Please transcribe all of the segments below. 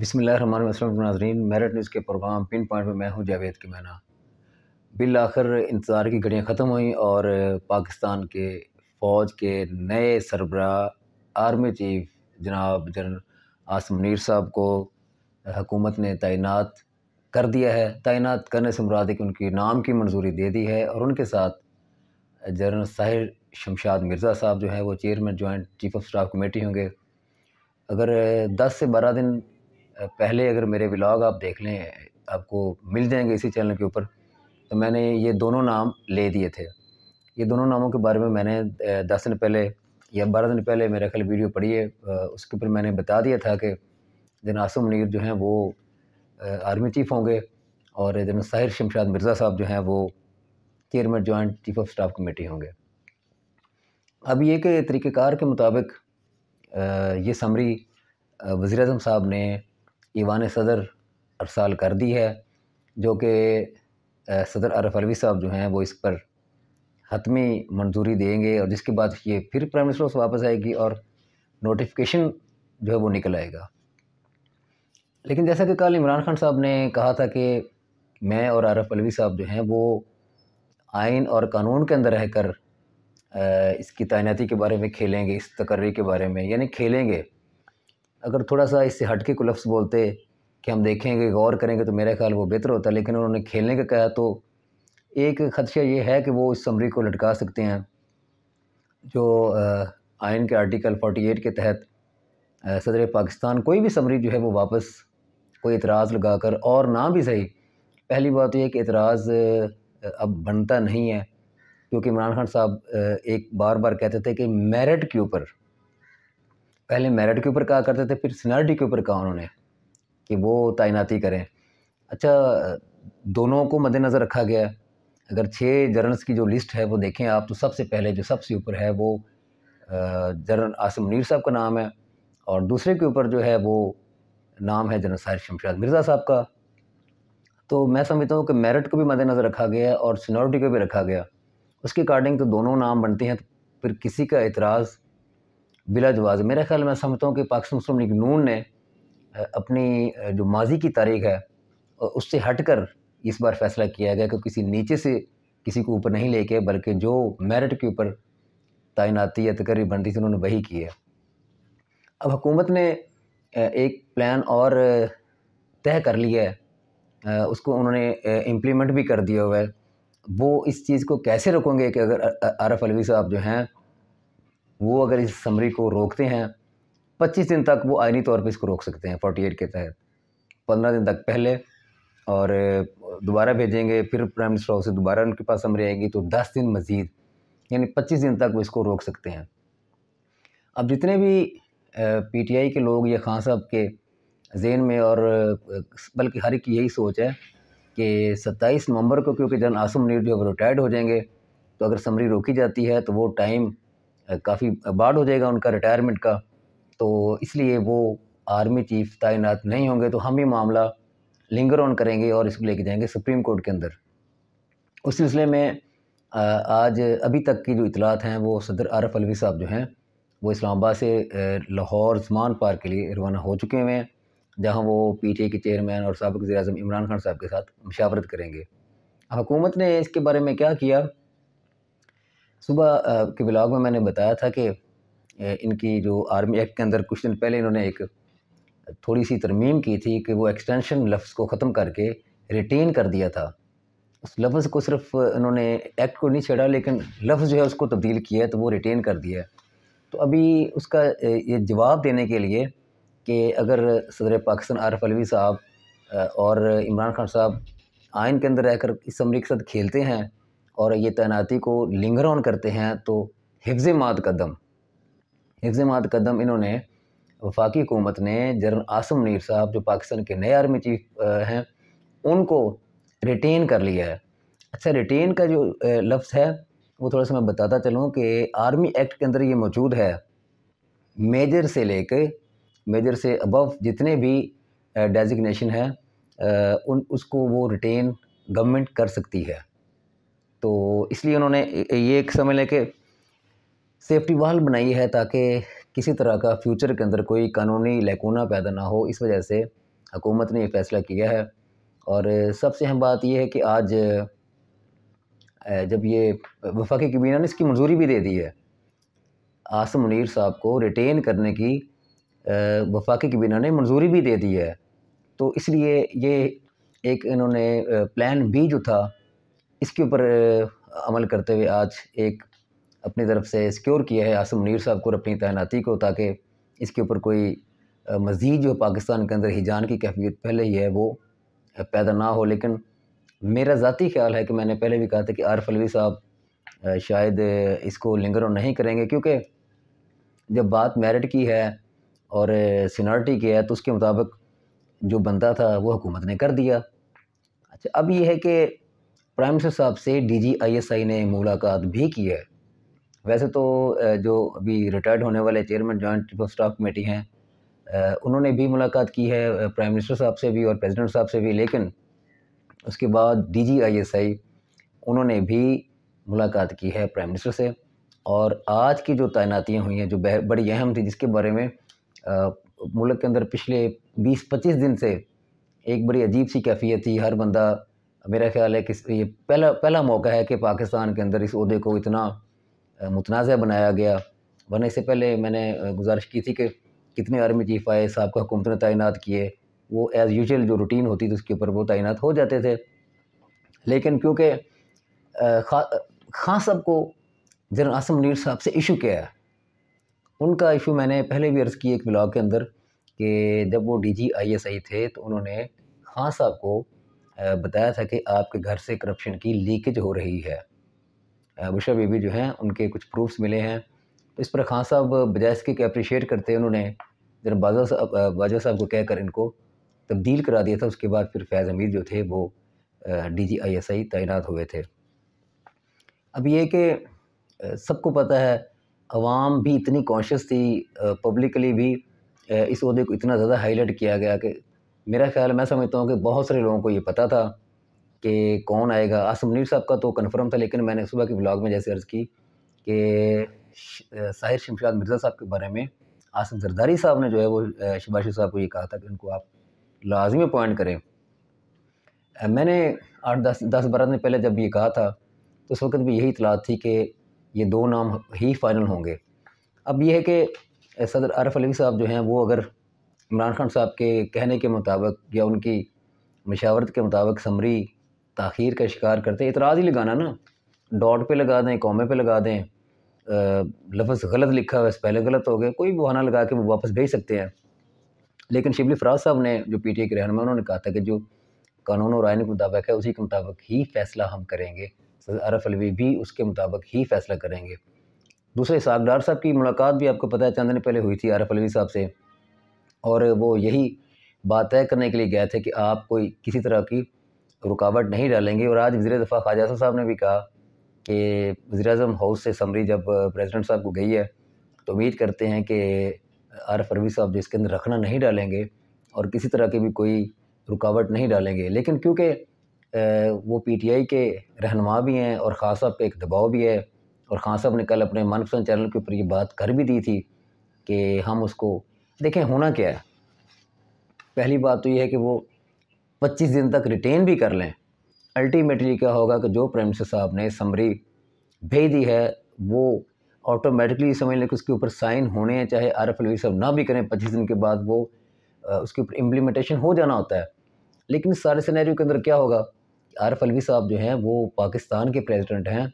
बिसमीम नाजरीन मेरठ न्यूज़ के प्रोग्राम पिन पॉइंट में मैं हूँ जावेद के मैना बिल आखिर इंतज़ार की घड़ियाँ ख़त्म हुई और पाकिस्तान के फ़ौज के नए सरबरा आर्मी चीफ जनाब जनरल आसम साहब को हकूमत ने तैनात कर दिया है तैनात करने से मुराद है कि उनकी नाम की मंजूरी दे दी है और उनके साथ जनरल साहिर शमशाद मिर्ज़ा साहब जो है वो chairman joint chief of staff committee होंगे अगर 10 से 12 दिन पहले अगर मेरे व्लॉग आप देख लें आपको मिल जाएंगे इसी चैनल के ऊपर तो मैंने ये दोनों नाम ले दिए थे ये दोनों नामों के बारे में मैंने दस दिन पहले या बारह दिन पहले मेरा ख्याल वीडियो पढ़ी है उसके ऊपर मैंने बता दिया था कि जन आसम मनीर जो हैं वो आर्मी चीफ होंगे और जन साहिर शमशाद मिर्ज़ा साहब जो हैं वो chairman joint chief of staff committee होंगे अब ये कि तरीक़ार के मुताबिक ये समरी वज़ी साहब ने ईवान सदर अरसाल कर दी है जो कि सदर अरफ अलवी साहब जो हैं वो इस पर हतमी मंजूरी देंगे और जिसके बाद ये फिर प्राइम मिनिस्टर से वापस आएगी और नोटिफिकेशन जो है वो निकल आएगा लेकिन जैसा कि कल इमरान खान साहब ने कहा था कि मैं और आरफ अलवी साहब जो हैं वो आइन और कानून के अंदर रहकर इसकी तैनाती के बारे में खेलेंगे इस तकर्री के बारे में यानी खेलेंगे अगर थोड़ा सा इससे हटके को लफ्ज़ बोलते कि हम देखेंगे गौर करेंगे तो मेरा ख्याल वो बेहतर होता लेकिन उन्होंने खेलने का कहा तो एक खदशा ये है कि वो इस समरी को लटका सकते हैं जो आयन के आर्टिकल 48 के तहत सदर पाकिस्तान कोई भी समरी जो है वो वापस कोई इतराज़ लगा कर और ना भी सही पहली बात तो यह कि एतराज़ अब बनता नहीं है क्योंकि इमरान खान साहब एक बार बार कहते थे कि मेरिट के ऊपर पहले मेरिट के ऊपर कहा करते थे फिर सीनियरिटी के ऊपर कहा उन्होंने कि वो तैनाती करें अच्छा दोनों को मद्देनज़र रखा गया अगर छः जर्नल्स की जो लिस्ट है वो देखें आप तो सबसे पहले जो सबसे ऊपर है वो जर्नल आसिम मुनीर साहब का नाम है और दूसरे के ऊपर जो है वो नाम है जनरल साहिर शमशाद मिर्ज़ा साहब का तो मैं समझता हूँ कि मेरिट को भी मद्देनज़र रखा गया और सीनियरिटी को भी रखा गया उसके अकॉर्डिंग तो दोनों नाम बनते हैं तो फिर किसी का एतराज़ बिला जवाज़ मेरे ख्याल में समझता हूँ कि पाकिस्तान मुस्लिम लीग नून ने अपनी जो माजी की तारीख है उससे हट कर इस बार फैसला किया गया कि किसी नीचे से किसी को ऊपर नहीं लेके बल्कि जो मेरिट के ऊपर तैनाती या तकरीब बनती थी उन्होंने वही की है अब हुकूमत ने एक प्लान और तय कर लिया है उसको उन्होंने इम्प्लीमेंट भी कर दिया हुआ है वो इस चीज़ को कैसे रोकेंगे कि अगर आरफ अलवी साहब जो हैं वो अगर इस समरी को रोकते हैं पच्चीस दिन तक वो आइनी तौर पर इसको रोक सकते हैं फोर्टी एट के तहत पंद्रह दिन तक पहले और दोबारा भेजेंगे फिर प्राइम मिनिस्टर हाउस से दोबारा उनके पास समरी आएगी तो दस दिन मज़ीद यानी पच्चीस दिन तक वो इसको रोक सकते हैं अब जितने भी पीटीआई के लोग या खान साहब के जेन में और बल्कि हर एक यही सोच है कि सत्ताईस नवंबर को क्योंकि जन आसम नीट जो रिटायर्ड हो जाएंगे तो अगर समरी रोकी जाती है तो वो टाइम काफ़ी बाढ़ हो जाएगा उनका रिटायरमेंट का तो इसलिए वो आर्मी चीफ तैनात नहीं होंगे तो हम ही मामला लिंगर ऑन करेंगे और इसको लेके जाएंगे सुप्रीम कोर्ट के अंदर उस सिलसिले में आज अभी तक की जो इतलात हैं वो सदर आरफ अलवी साहब जो हैं वो इस्लामाबाद से लाहौर जमान पार्क के लिए रवाना हो चुके हुए हैं जहाँ वो पी टी आई के चेयरमैन और सबक वजी अजम इमरान खान साहब के साथ मशावरत करेंगे हुकूमत ने इसके बारे में क्या किया सुबह के ब्लॉग में मैंने बताया था कि इनकी जो आर्मी एक्ट के अंदर कुछ दिन पहले इन्होंने एक थोड़ी सी तरमीम की थी कि वो एक्सटेंशन लफ्ज़ को ख़त्म करके रिटेन कर दिया था उस लफ्ज़ को सिर्फ इन्होंने एक्ट को नहीं छेड़ा लेकिन लफ्ज़ जो है उसको तब्दील किया है तो वो रिटेन कर दिया है तो अभी उसका ये जवाब देने के लिए कि अगर सदर पाकिस्तान आरफ अलवी साहब और इमरान खान साहब आयन के अंदर रहकर इस अमरीक के साथ खेलते हैं और ये तैनाती को लिंगर ऑन करते हैं तो हिफ्ज़ माद कदम हिफ्ज़ माद कदम इन्होंने वफाकी हुकूमत ने जनरल आसम नीर साहब जो पाकिस्तान के नए आर्मी चीफ हैं उनको रिटेन कर लिया है अच्छा रिटेन का जो लफ्ज़ है वो थोड़ा सा मैं बताता चलूँ कि आर्मी एक्ट के अंदर ये मौजूद है मेजर से कर मेजर से अबव जितने भी डेजिग्नेशन है उन उसको वो रिटेन गवर्नमेंट कर सकती है तो इसलिए उन्होंने ये एक समझ लेके सेफ्टी वाल बनाई है ताकि किसी तरह का फ्यूचर के अंदर कोई कानूनी लैकूना पैदा ना हो इस वजह से हुकूमत ने ये फैसला किया है और सबसे अहम बात यह है कि आज जब ये वफाकी कबीना ने इसकी मंजूरी भी दे दी है आसम मुनीर साहब को रिटेन करने की वफाकी कबीना ने मंजूरी भी दे दी है तो इसलिए ये एक इन्होंने प्लान बी जो था इसके ऊपर अमल करते हुए आज एक अपनी तरफ से सिक्योर किया है आसम मुनीर साहब को अपनी तैनाती को ताकि इसके ऊपर कोई मज़ीद जो पाकिस्तान के अंदर हिजान की कैफियत पहले ही है वो पैदा ना हो लेकिन मेरा ज़ाती ख्याल है कि मैंने पहले भी कहा था कि आरफ अलवी साहब शायद इसको लिंगर नहीं करेंगे क्योंकि जब बात मेरिट की है और सीनार्टी की है तो उसके मुताबिक जो बनता था वो हुकूमत ने कर दिया अच्छा अब ये है कि प्राइम मिनिस्टर साहब से डीजीआईएसआई ने मुलाकात भी की है वैसे तो जो अभी रिटायर्ड होने वाले chairman joint chief of staff committee हैं उन्होंने भी मुलाकात की है प्राइम मिनिस्टर साहब से भी और प्रेसिडेंट साहब से भी लेकिन उसके बाद डीजीआईएसआई उन्होंने भी मुलाकात की है प्राइम मिनिस्टर से और आज की जो तैनातियाँ हुई हैं जो बड़ी अहम थी जिसके बारे में मुल्क के अंदर पिछले बीस पच्चीस दिन से एक बड़ी अजीब सी कैफियत थी हर बंदा मेरा ख्याल है कि ये पहला पहला मौका है कि पाकिस्तान के अंदर इस अहदे को इतना मुतनाज़ बनाया गया वरना इससे पहले मैंने गुजारिश की थी कि कितने आर्मी चीफ आए का हुकूमत ने तैनात किए वो एज़ यूजल जो रूटीन होती थी उसके ऊपर वो तैनात हो जाते थे लेकिन क्योंकि खा खां साहब को जनरल आसम नीर साहब से इशू किया है उनका इशू मैंने पहले भी अर्ज़ किया एक ब्लॉग के अंदर कि जब वो D G I S I थे तो उन्होंने खां साहब को बताया था कि आपके घर से करप्शन की लीकेज हो रही है बुशा बीबी जो हैं उनके कुछ प्रूफ्स मिले हैं तो इस पर खान साहब बजाय इसके अप्रिशिएट करते हैं उन्होंने जरा बाजा साहब बाजा साहब को कहकर इनको तब्दील करा दिया था उसके बाद फिर फैज़ अमीर जो थे वो D G I S I तैनात हुए थे अब ये कि सबको पता है आवाम भी इतनी कॉन्शियस थी पब्लिकली भी इस अहदे को इतना ज़्यादा हाईलाइट किया गया कि मेरा ख्याल मैं समझता हूँ कि बहुत सारे लोगों को ये पता था कि कौन आएगा आसम नीर साहब का तो कन्फर्म था लेकिन मैंने सुबह के ब्लॉग में जैसे अर्ज़ की कि साहिर शमशाद मिर्ज़ा साहब के बारे में आसम जरदारी साहब ने जो है वो शबाशी साहब को ये कहा था कि उनको आप लाजमी अपॉइंट करें मैंने आठ दस दस बारह दिन पहले जब ये कहा था तो उस वक्त भी यही इतलात थी कि ये दो नाम ही फाइनल होंगे अब यह है कि सदर आरफ अली साहब जो हैं वो अगर इमरान खान साहब के कहने के मुताबिक या उनकी मशावरत के मुताबिक समरी तखीर का शिकार करते हैं इतराज़ ही लगाना ना डॉट पे लगा दें कॉमे पे लगा दें लफ्ज़ गलत लिखा हुआ पहले गलत हो गया कोई बहाना लगा के वो वापस भेज सकते हैं लेकिन शिबली फराज साहब ने जो पी टी ए के रहन उन्होंने कहा था कि जो कानून और आयन के मुताबिक है उसी के मुताबिक ही फ़ैसला हम करेंगे अरफ अलवी भी उसके मुताबिक ही फ़ैसला करेंगे दूसरे सागडार साहब की मुलाकात भी आपको पता है चंद पहले हुई थी अरफ अलवी साहब से और वो यही बात तय करने के लिए गए थे कि आप कोई किसी तरह की रुकावट नहीं डालेंगे और आज वजी दफ़ा ख्वाजा साहब ने भी कहा कि वजी अजम हाउस से समरी जब प्रेसिडेंट साहब को गई है तो उम्मीद करते हैं कि आरफ अरवी साहब जो इसके अंदर रखना नहीं डालेंगे और किसी तरह की भी कोई रुकावट नहीं डालेंगे लेकिन क्योंकि वो पी टी आई के रहनमा भी हैं और ख़ास साहब पर एक दबाव भी है और खान साहब ने कल अपने मनपसंद चैनल के ऊपर ये बात कर भी दी थी कि हम उसको देखें होना क्या है पहली बात तो ये है कि वो 25 दिन तक रिटेन भी कर लें अल्टीमेटली क्या होगा कि जो प्राइम मिनिस्टर साहब ने समरी भेज दी है वो ऑटोमेटिकली समझ लें कि उसके ऊपर साइन होने हैं चाहे आर एफ साहब सब ना भी करें पच्चीस दिन के बाद वो उसके ऊपर इम्प्लीमेंटेशन हो जाना होता है लेकिन सारे सिनेरियो के अंदर क्या होगा आर एफ अलवी साहब जो हैं वो पाकिस्तान के प्रेसिडेंट हैं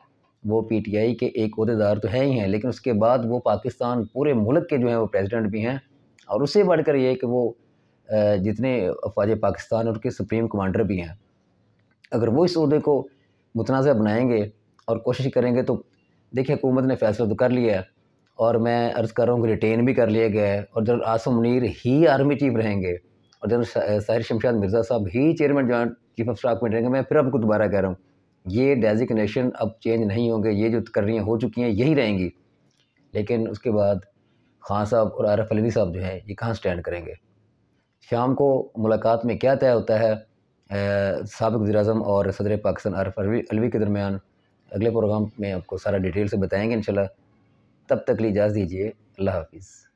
वो पी टी आई के एक अहदेदार तो हैं ही हैं लेकिन उसके बाद वो पाकिस्तान पूरे मुल्क के जो हैं वो प्रेसिडेंट भी हैं और उससे बढ़कर ये कि वो जितने अफवाज पाकिस्तान और के सुप्रीम कमांडर भी हैं अगर वो इस अहदे को मुतनाज़ बनाएंगे और कोशिश करेंगे तो देखिए हुकूमत ने फैसला तो कर लिया है और मैं अर्ज़ कर रहा हूँ कि रिटेन भी कर लिया गया है और जनरल आसम मुनीर ही आर्मी चीफ रहेंगे और जनरल साहिर शमशाद मिर्ज़ा साहब ही chairman joint chief of staff में रहेंगे मैं फिर आपको दोबारा कह रहा हूँ ये डेजिग्नेशन अब चेंज नहीं होंगे ये जो कर रही हैं हो चुकी हैं यही रहेंगी लेकिन उसके बाद खान साहब और आरफ अलवी साहब जो हैं ये कहाँ स्टैंड करेंगे शाम को मुलाकात में क्या तय होता है सबक वजी अजम और सदर पाकिस्तान आरफ अलवी के दरमियान अगले प्रोग्राम में आपको सारा डिटेल से बताएंगे इन तब तक लिए इजाज़ दीजिए अल्लाह हाफिज़